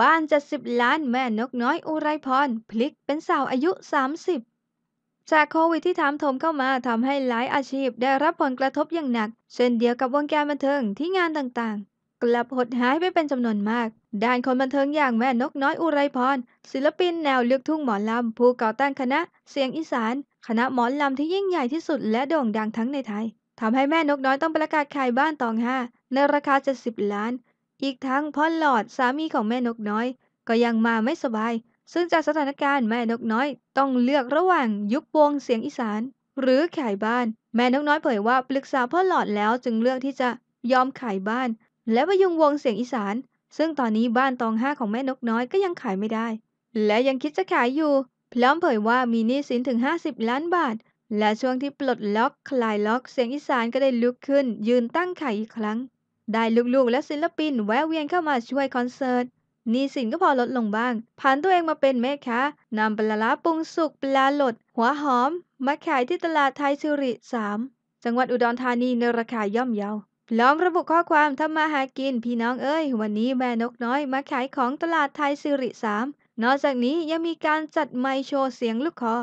บ้านจะดสิบล้าน แม่นกน้อยอุไรพร พลิกเป็นสาวอายุ 30 จากโควิดที่ถามถมเข้ามาทำให้หลายอาชีพได้รับผลกระทบอย่างหนัก เช่นเดียวกับวงการบันเทิงที่งานต่างๆ กลับหดหายไปเป็นจำนวนมาก ด้านคนบันเทิงอย่างแม่นกน้อยอุไรพรศิลปินแนวเลือกทุ่งหมอลำผู้ก่อตั้งคณะ เสียงอีสานคณะหมอลำที่ยิ่งใหญ่ที่สุดและโด่งดังทั้งในไทยทำให้แม่นกน้อยต้องประกาศขายบ้านตองห้าในราคา70ล้านอีกทั้งพ่อหลอดสามีของแม่นกน้อย ก็ยังมาไม่สบาย ซึ่งจากสถานการณ์แม่นกน้อยต้องเลือกระหว่างยุบวงเสียงอีสาน หรือขายบ้าน แม่นกน้อยเผยว่าปรึกษาพ่อหลอดแล้วจึงเลือกที่จะยอมขายบ้าน และไปยุงวงเสียงอีสาน ซึ่งตอนนี้บ้านตองห้าของแม่นกน้อยก็ยังขายไม่ได้ และยังคิดจะขายอยู่ พร้อมเผยว่ามีหนี้สินถึง 50 ล้านบาท และช่วงที่ปลดล็อกคลายล็อกเสียงอีสานก็ได้ลุกขึ้น ยืนตั้งขายอีกครั้งได้ลูกๆ และศิลปิน แวะเวียนเข้ามาช่วยคอนเสิร์ต นี่สินก็พอลดลงบ้างผ่านตัวเองมาเป็นแม่ค้า นำปลาล้าปรุงสุกปลาหลด หัวหอม มาขายที่ตลาดไทยสิริสามจังหวัดอุดรธานีในราคาย่อมเยาพร้อมระบุข้อความทำมาหากินพี่น้องเอ้ย วันนี้แม่นกน้อยมาขายของตลาดไทยสิริสามนอกจากนี้ยังมีการจัดไมโชว์เสียงลูกคอ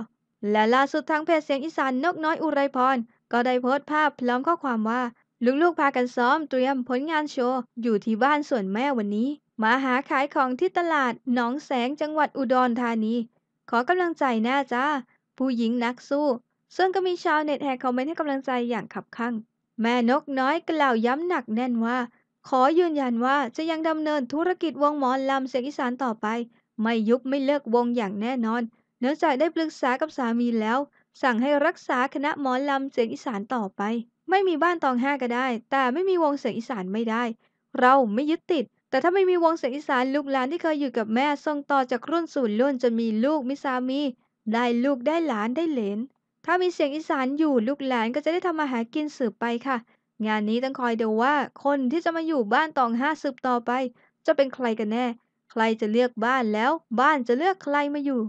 และล่าสุดทางเพจเสียงอีสานนกน้อยอุไรพรก็ได้โพสต์ภาพพร้อมข้อความว่าลูกๆ พากันซ้อมเตรียมผลงานโชว์ อยู่ที่บ้านส่วนแม่วันนี้ มาหาขายของที่ตลาดหนองแสงจังหวัดอุดรธานีขอกำลังใจหน้าจ้า ผู้หญิงนักสู้ ซึ่งก็มีชาวเน็ตแห่คอมเมนต์ให้กำลังใจอย่างขับขั่งแม่นกน้อยกล่าวย้ำหนักแน่นว่า ขอยืนยันว่าจะยังดำเนินธุรกิจวงหมอลำเสียงอีสานต่อไป ไม่ยุบไม่เลิกวงอย่างแน่นอน เนื่องจากได้ปรึกษากับสามีแล้ว สั่งให้รักษาคณะหมอลำเสียงอีสานต่อไปไม่มีบ้านตองห้าก็ได้ แต่ไม่มีวงเสียงอีสานไม่ได้ เราไม่ยึดติด แต่ถ้าไม่มีวงเสียงอีสานลูกหลานที่เคยอยู่กับแม่ส่งต่อจากรุ่นสู่รุ่นจนมีลูกมีสามี ได้ลูกได้หลานได้เหลนถ้ามีเสียงอีสานอยู่ลูกหลานก็จะได้ทำมาหากินสืบไปค่ะ งานนี้ต้องคอยดูว่าคนที่จะมาอยู่บ้านตองห้าสืบต่อไป จะเป็นใครกันแน่ ใครจะเลือกบ้านแล้ว บ้านจะเลือกใครมาอยู่